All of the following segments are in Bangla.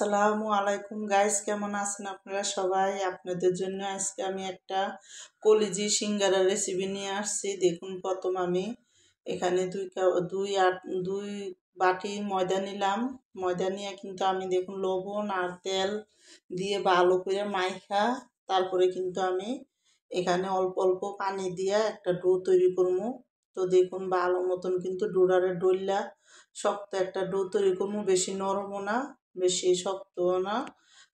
আসসালামু আলাইকুম গাইস কেমন আছেন আপনারা সবাই আপনাদের জন্য আজকে আমি একটা কলিজি সিঙ্গারা রেসিপি নিয়ে আসছি দেখুন প্রথম আমি এখানে দুই দুই আট দুই বাটি ময়দা নিলাম ময়দা নিয়ে কিন্তু আমি দেখুন লবণ আর তেল দিয়ে ভালো করে মাইখা তারপরে কিন্তু আমি এখানে অল্প অল্প পানি দিয়ে একটা ডো তৈরি করবো তো দেখুন ভালো মতন কিন্তু ডোরারে ডইলা শক্ত একটা ডো তৈরি করবো বেশি নরমও না বেশি শক্ত না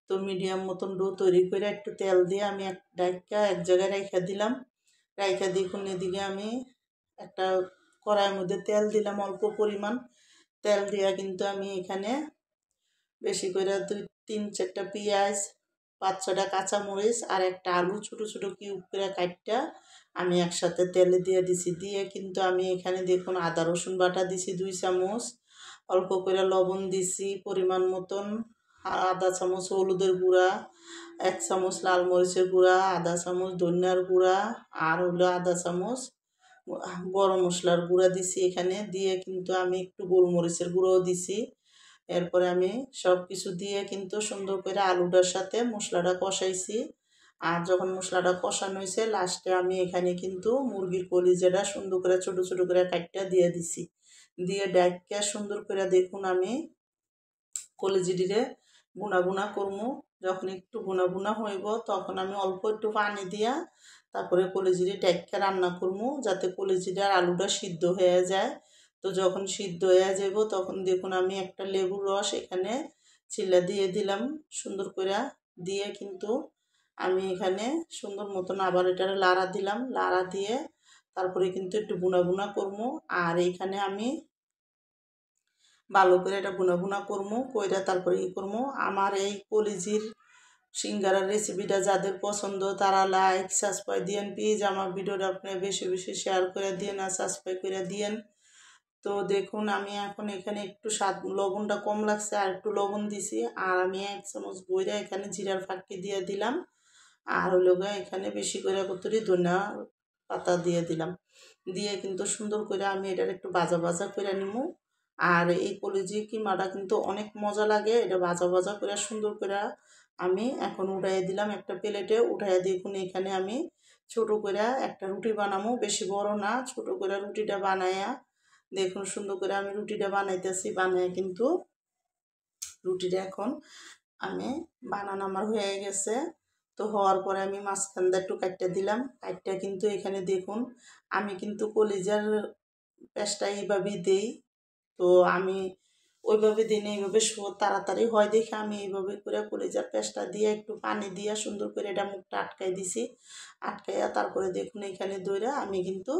তো মিডিয়াম মতন ডো তৈরি করে একটু তেল দিয়ে আমি এক ডাইকা এক জায়গায় রাইখা দিলাম রাইখা দিয়ে কোন এদিকে আমি একটা কড়াইয়ের মধ্যে তেল দিলাম অল্প পরিমাণ তেল দিয়া কিন্তু আমি এখানে বেশি করে দুই তিন চারটা পেঁয়াজ পাঁচ ছটা কাঁচামরিচ আর একটা আলু ছোটো ছোটো কিউব করে কাটটা আমি একসাথে তেলে দিয়ে দিছি দিয়ে কিন্তু আমি এখানে দেখুন আদা রসুন বাটা দিছি দুই চামচ অল্প করে লবণ দিছি পরিমাণ মতন আধা চামচ হলুদের গুঁড়া এক চামচ লাল মরিচের গুঁড়া আধা চামচ ধনিয়ার গুঁড়া আর হলো আধা চামচ গরম মশলার গুঁড়া দিছি এখানে দিয়ে কিন্তু আমি একটু গোলমরিচের গুঁড়োও দিছি এরপরে আমি সব কিছু দিয়ে কিন্তু সুন্দর করে আলুটার সাথে মশলাটা কষাইছি আর যখন মশলাটা কষানো হয়েছে লাস্টে আমি এখানে কিন্তু মুরগির কলিজাটা সুন্দর করে ছোটো ছোটো করে কাটটা দিয়ে দিছি দিয়ে ডাইকা সুন্দর করে দেখুন আমি কলেজি ডিরে গুনা করবো যখন একটু বুনা বুনা হইব তখন আমি অল্প একটু পানি দিয়া তারপরে কলেজিরে ডাইকা রান্না করবো যাতে কলেজিটা আর আলুটা সিদ্ধ হয়ে যায় তো যখন সিদ্ধ হয়ে যাব তখন দেখুন আমি একটা লেবু রস এখানে চিল্লা দিয়ে দিলাম সুন্দর করে দিয়ে কিন্তু আমি এখানে সুন্দর মতন আবার এটা লাড়া দিলাম লাড়া দিয়ে তারপরে কিন্তু একটু বুনা বুনা করবো আর এইখানে আমি ভালো করে এটা বুনা বুনা করবো কইরা তারপরে ই করবো আমার এই কলিজির সিঙ্গারার রেসিপিটা যাদের পছন্দ তারা লাইক সাবস্ক্রাইব দিয়েন প্লিজ আমার ভিডিওটা আপনারা বেশি বেশি শেয়ার করে দিয়েন আর সাবস্ক্রাইব করে দিয়েন তো দেখুন আমি এখন এখানে একটু স্বাদ লবণটা কম লাগছে আর একটু লবণ দিছি আর আমি এক চামচ বইরা এখানে জিরার ফাঁকি দিয়ে দিলাম আর হলো এখানে বেশি করে কতটি ধনা পাতা দিয়ে দিলাম দিয়ে কিন্তু সুন্দর করে আমি এটার একটু বাজা বাজা করে নিব আর এই কলিজি কিমাটা কিন্তু অনেক মজা লাগে এটা বাজা বাজা করে সুন্দর করে আমি এখন উঠাই দিলাম একটা প্লেটে উঠাইয়া দেখুন এখানে আমি ছোট করে একটা রুটি বানাবো বেশি বড় না ছোট করে রুটিটা বানায়া দেখুন সুন্দর করে আমি রুটিটা বানাইতেছি বানায় কিন্তু রুটিটা এখন আমি বানানো আমার হয়ে গেছে তো হওয়ার পরে আমি মাঝখানটা একটু কাটটা দিলাম কাটটা কিন্তু এখানে দেখুন আমি কিন্তু কলিজার প্যাঁচটা এইভাবেই দেই তো আমি ওইভাবে দিনে এইভাবে শো তাড়াতাড়ি হয় দেখে আমি এইভাবে করে কলিজার প্যাঁচটা দিয়ে একটু পানি দিয়ে সুন্দর করে এটা মুখটা আটকাই দিছি আটকাইয়া তারপরে দেখুন এখানে দইরা আমি কিন্তু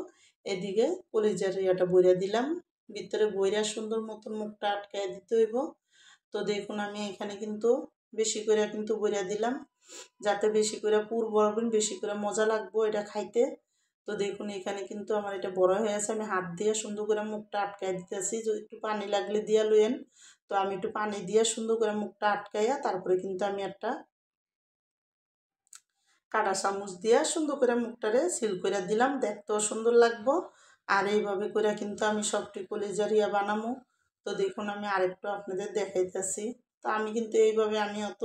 এদিকে কলিজার ইয়েটা বইরা দিলাম ভিতরে বইরা সুন্দর মতন মুখটা আটকাই দিতে হইব তো দেখুন আমি এখানে কিন্তু বেশি করে কিন্তু বইয়া দিলাম যাতে বেশি করে পুর বড়বেন বেশি করে মজা লাগবো এটা খাইতে তো দেখুন এখানে কিন্তু আমার এটা বড় হয়ে আছে আমি হাত দিয়ে সুন্দর করে মুখটা আটকাই দিতেছি যদি একটু পানি লাগলে দিয়া লইয়েন তো আমি একটু পানি দিয়ে সুন্দর করে মুখটা আটকাইয়া তারপরে কিন্তু আমি একটা কাটা চামচ দিয়ে সুন্দর করে মুখটারে সিল করে দিলাম দেখতেও সুন্দর লাগবো আর এইভাবে করে কিন্তু আমি সবটি কলিজারিয়া বানামো তো দেখুন আমি আরেকটু আপনাদের দেখাইতেছি তো আমি কিন্তু এইভাবে আমি অত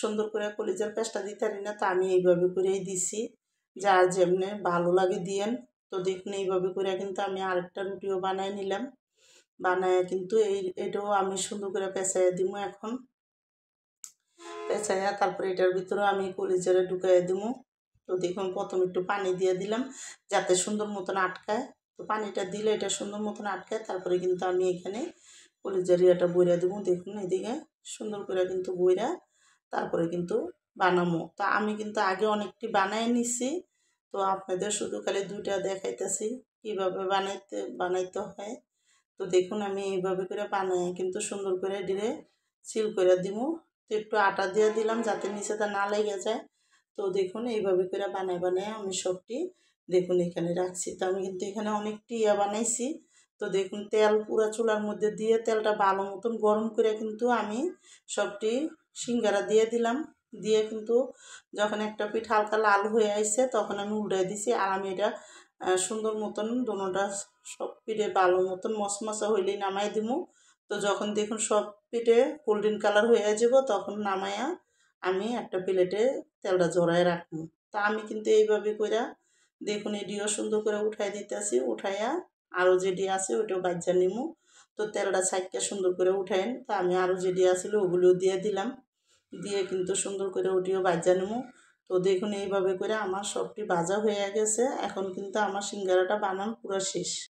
সুন্দর করে কলিজার পেঁচটা দিতে পারি না তো আমি এইভাবে করেই দিছি যার যেমনি ভালো লাগে দিয়েন তো দেখুন এইভাবে করে কিন্তু আমি আরেকটা রুটিও বানায় নিলাম বানায় কিন্তু এই এটাও আমি সুন্দর করে পেঁচাইয়া দিব এখন পেঁচাইয়া তারপরে এটার ভিতরে আমি কলিজারে ঢুকাই দিব তো দেখুন প্রথম একটু পানি দিয়ে দিলাম যাতে সুন্দর মতন আটকায় তো পানিটা দিলে এটা সুন্দর মতন আটকায় তারপরে কিন্তু আমি এখানে কলিজারিয়াটা এটা দেবো দেখুন এদিকে সুন্দর করে কিন্তু বইরা তারপরে কিন্তু বানামো তো আমি কিন্তু আগে অনেকটি বানায় নিছি তো আপনাদের শুধু খালি দুইটা দেখাইতেছি কীভাবে বানাইতে বানাইতে হয় তো দেখুন আমি এইভাবে করে বানাই কিন্তু সুন্দর করে ডিরে সিল করে দিব তো একটু আটা দিয়ে দিলাম যাতে নিচেটা না লেগে যায় তো দেখুন এইভাবে করে বানায় বানায় আমি সবটি দেখুন এখানে রাখছি তো আমি কিন্তু এখানে অনেকটি ইয়া বানাইছি তো দেখুন তেল পুরা চুলার মধ্যে দিয়ে তেলটা ভালো মতন গরম করে কিন্তু আমি সবটি সিঙ্গারা দিয়ে দিলাম দিয়ে কিন্তু যখন একটা পিঠ হালকা লাল হয়ে আসছে তখন আমি উল্টাই দিছি আর আমি এটা সুন্দর মতন দোনোটা সব পিঠে ভালো মতন মশমশা হইলেই নামাই দিব তো যখন দেখুন সব পিঠে গোল্ডেন কালার হয়ে যাব তখন নামাইয়া আমি একটা প্লেটে তেলটা জড়ায় রাখবো তা আমি কিন্তু এইভাবে করে দেখুন এডিও সুন্দর করে উঠাই দিতেছি উঠাইয়া আরও যেটি আছে ওইটাও গাজ্জা নিমু তো তেলটা সাইডটা সুন্দর করে উঠাইন তো আমি আরও যেটি আসলে ওগুলোও দিয়ে দিলাম দিয়ে কিন্তু সুন্দর করে ওটিও বাজা নিমু তো দেখুন এইভাবে করে আমার সবটি ভাজা হয়ে গেছে এখন কিন্তু আমার সিঙ্গারাটা বানান পুরো শেষ